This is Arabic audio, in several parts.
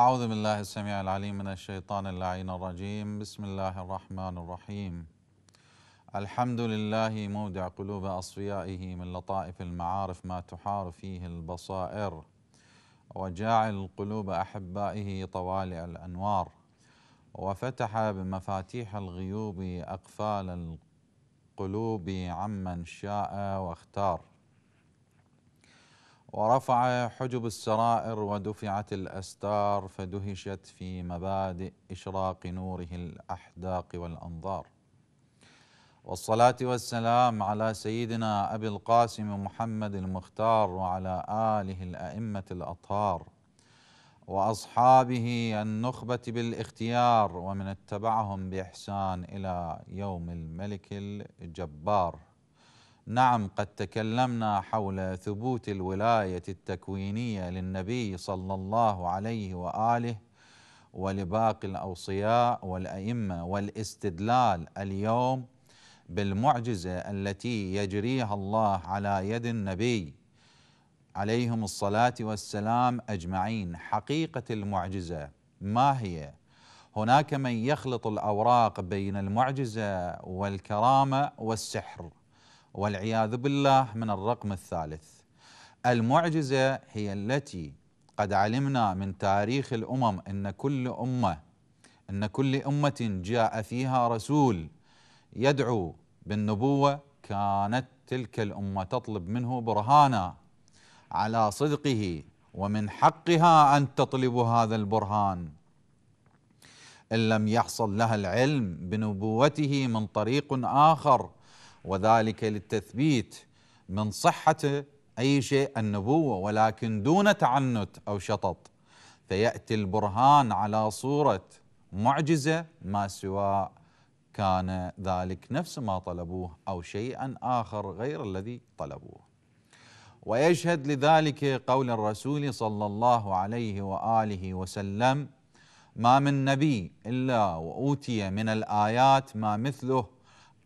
أعوذ بالله السميع العليم من الشيطان اللعين الرجيم بسم الله الرحمن الرحيم الحمد لله مودع قلوب أصفيائه من لطائف المعارف ما تحار فيه البصائر وجاعل قلوب أحبائه طوالع الأنوار وفتح بمفاتيح الغيوب أقفال القلوب عمن شاء واختار ورفع حجب السرائر ودفعت الأستار فدهشت في مبادئ إشراق نوره الأحداق والأنظار والصلاة والسلام على سيدنا أبي القاسم محمد المختار وعلى آله الأئمة الأطهار وأصحابه النخبة بالاختيار ومن اتبعهم بإحسان إلى يوم الملك الجبار نعم قد تكلمنا حول ثبوت الولايه التكوينيه للنبي صلى الله عليه واله ولباقي الاوصياء والائمه والاستدلال اليوم بالمعجزه التي يجريها الله على يد النبي عليهم الصلاه والسلام اجمعين حقيقه المعجزه ما هي هناك من يخلط الاوراق بين المعجزه والكرامه والسحر والعياذ بالله من الرقم الثالث المعجزة هي التي قد علمنا من تاريخ الأمم أن كل أمة أن كل أمة جاء فيها رسول يدعو بالنبوة كانت تلك الأمة تطلب منه برهانا على صدقه ومن حقها أن تطلب هذا البرهان إن لم يحصل لها العلم بنبوته من طريق آخر وذلك للتثبيت من صحة أي شيء النبوة ولكن دون تعنت أو شطط فيأتي البرهان على صورة معجزة ما سواء كان ذلك نفس ما طلبوه أو شيئا آخر غير الذي طلبوه ويشهد لذلك قول الرسول صلى الله عليه وآله وسلم ما من نبي إلا وأوتي من الآيات ما مثله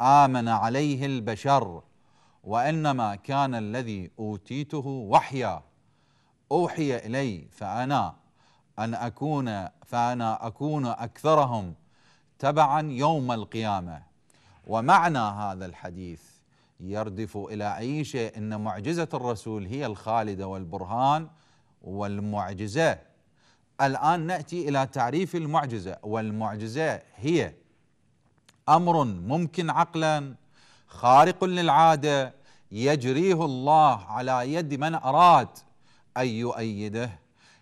امن عليه البشر وانما كان الذي اوتيته وحيا اوحي الي فانا ان اكون فانا اكون اكثرهم تبعا يوم القيامه ومعنى هذا الحديث يردف الى أي شيء ان معجزه الرسول هي الخالده والبرهان والمعجزه الان ناتي الى تعريف المعجزه والمعجزه هي امر ممكن عقلا خارق للعاده يجريه الله على يد من اراد ان يؤيده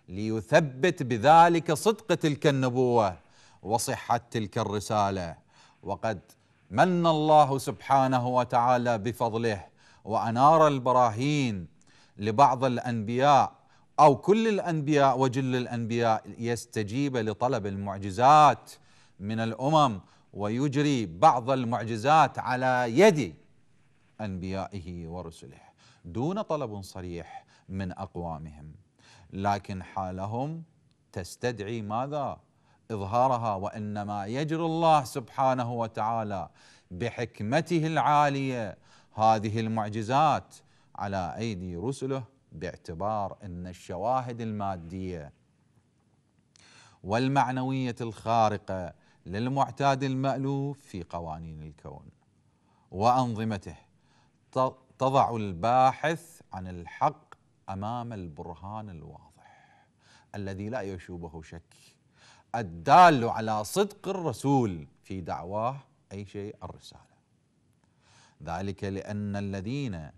ليثبت بذلك صدق تلك النبوه وصحه تلك الرساله وقد من الله سبحانه وتعالى بفضله وانار البراهين لبعض الانبياء او كل الانبياء وجل الانبياء يستجيب لطلب المعجزات من الامم ويجري بعض المعجزات على يد انبيائه ورسله دون طلب صريح من اقوامهم لكن حالهم تستدعي ماذا اظهارها وانما يجري الله سبحانه وتعالى بحكمته العاليه هذه المعجزات على ايدي رسله باعتبار ان الشواهد الماديه والمعنويه الخارقه للمعتاد المألوف في قوانين الكون وأنظمته تضع الباحث عن الحق أمام البرهان الواضح الذي لا يشوبه شك الدال على صدق الرسول في دعواه أي شيء الرسالة ذلك لأن الذين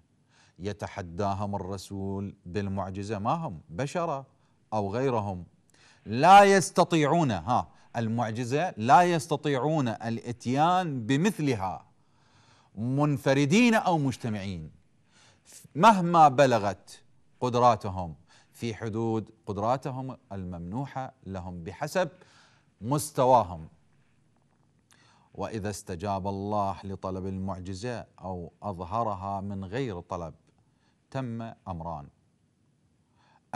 يتحداهم الرسول بالمعجزة ما هم بشرة أو غيرهم لا يستطيعون ها المعجزه لا يستطيعون الاتيان بمثلها منفردين او مجتمعين مهما بلغت قدراتهم في حدود قدراتهم الممنوحه لهم بحسب مستواهم واذا استجاب الله لطلب المعجزه او اظهرها من غير طلب تم امران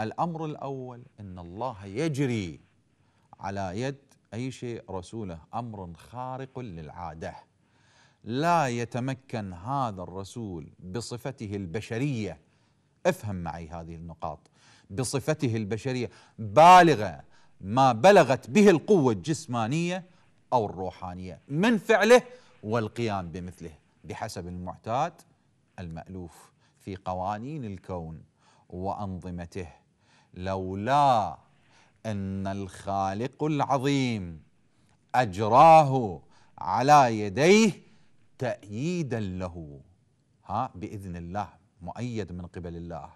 الامر الاول ان الله يجري على يد أي شيء رسوله أمر خارق للعادة لا يتمكن هذا الرسول بصفته البشرية افهم معي هذه النقاط بصفته البشرية بالغة ما بلغت به القوة الجسمانية أو الروحانية من فعله والقيام بمثله بحسب المعتاد المألوف في قوانين الكون وأنظمته لولا ان الخالق العظيم اجراه على يديه تأييدا له ها بإذن الله مؤيد من قبل الله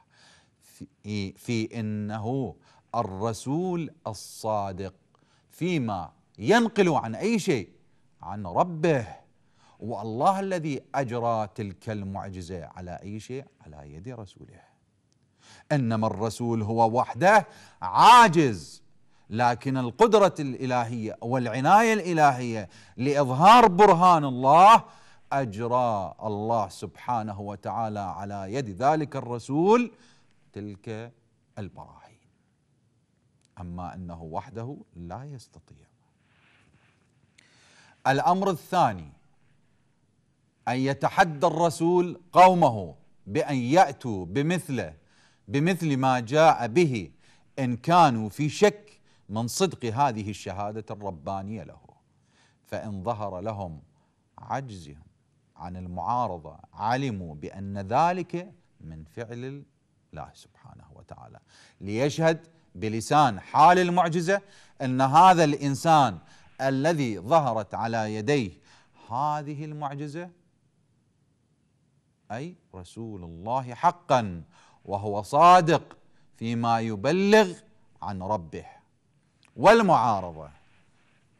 في, في إنه الرسول الصادق فيما ينقل عن أي شيء عن ربه والله الذي أجرى تلك المعجزة على أي شيء على يد رسوله انما الرسول هو وحده عاجز لكن القدره الالهيه والعنايه الالهيه لاظهار برهان الله اجرى الله سبحانه وتعالى على يد ذلك الرسول تلك البراهين اما انه وحده لا يستطيع الامر الثاني ان يتحدى الرسول قومه بان ياتوا بمثله بمثل ما جاء به ان كانوا في شك من صدق هذه الشهاده الربانيه له فان ظهر لهم عجزهم عن المعارضه علموا بان ذلك من فعل الله سبحانه وتعالى ليشهد بلسان حال المعجزه ان هذا الانسان الذي ظهرت على يديه هذه المعجزه اي رسول الله حقا وهو صادق فيما يبلغ عن ربه والمعارضه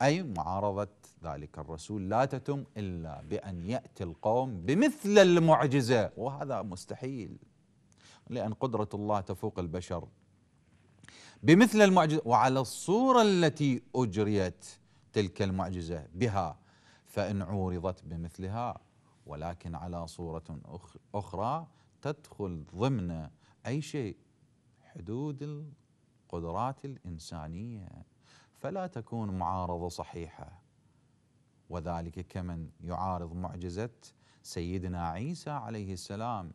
اي معارضه ذلك الرسول لا تتم الا بان ياتي القوم بمثل المعجزه وهذا مستحيل لان قدره الله تفوق البشر بمثل المعجزه وعلى الصوره التي اجريت تلك المعجزه بها فان عورضت بمثلها ولكن على صوره اخرى تدخل ضمن أي شيء حدود القدرات الإنسانية فلا تكون معارضة صحيحة وذلك كمن يعارض معجزة سيدنا عيسى عليه السلام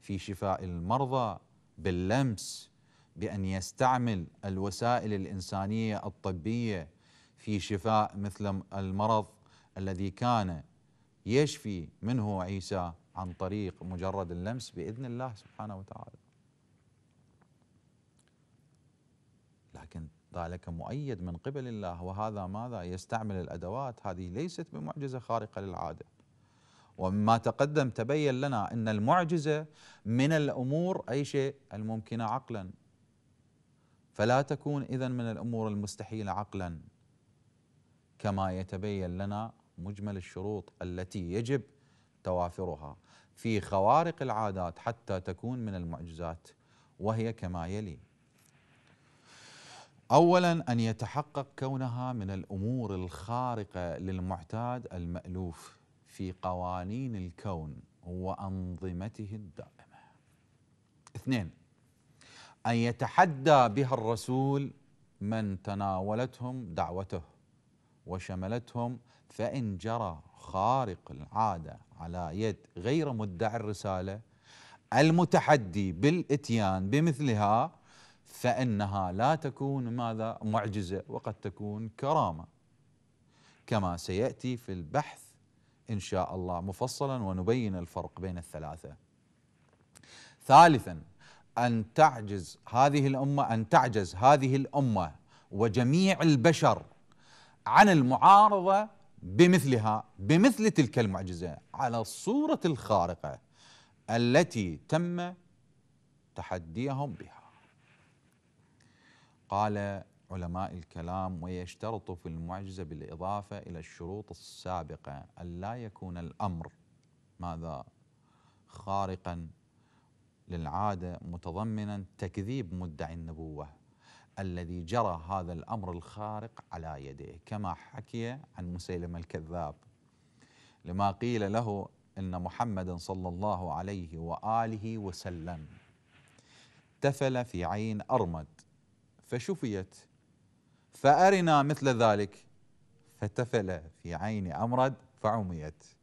في شفاء المرضى باللمس بأن يستعمل الوسائل الإنسانية الطبية في شفاء مثل المرض الذي كان يشفي منه عيسى عن طريق مجرد اللمس بإذن الله سبحانه وتعالى لكن ذلك مؤيد من قبل الله وهذا ماذا يستعمل الأدوات هذه ليست بمعجزة خارقة للعادة ومما تقدم تبين لنا أن المعجزة من الأمور أي شيء الممكنة عقلا فلا تكون إذا من الأمور المستحيلة عقلا كما يتبين لنا مجمل الشروط التي يجب توافرها في خوارق العادات حتى تكون من المعجزات وهي كما يلي اولا ان يتحقق كونها من الامور الخارقه للمعتاد المالوف في قوانين الكون وانظمته الدائمه اثنين ان يتحدى بها الرسول من تناولتهم دعوته وشملتهم فإن جرى خارق العادة على يد غير مدعي الرسالة المتحدي بالإتيان بمثلها فإنها لا تكون ماذا معجزة وقد تكون كرامة كما سيأتي في البحث إن شاء الله مفصلا ونبين الفرق بين الثلاثة ثالثا أن تعجز هذه الأمة أن تعجز هذه الأمة وجميع البشر عن المعارضة بمثلها بمثل تلك المعجزة على الصورة الخارقة التي تم تحديهم بها قال علماء الكلام ويشترط في المعجزة بالإضافة إلى الشروط السابقة أن لا يكون الأمر ماذا خارقا للعادة متضمنا تكذيب مدعي النبوة الذي جرى هذا الامر الخارق على يديه كما حكي عن مسيلمه الكذاب لما قيل له ان محمدا صلى الله عليه واله وسلم تفل في عين ارمد فشفيت فارنا مثل ذلك فتفل في عين امرد فعميت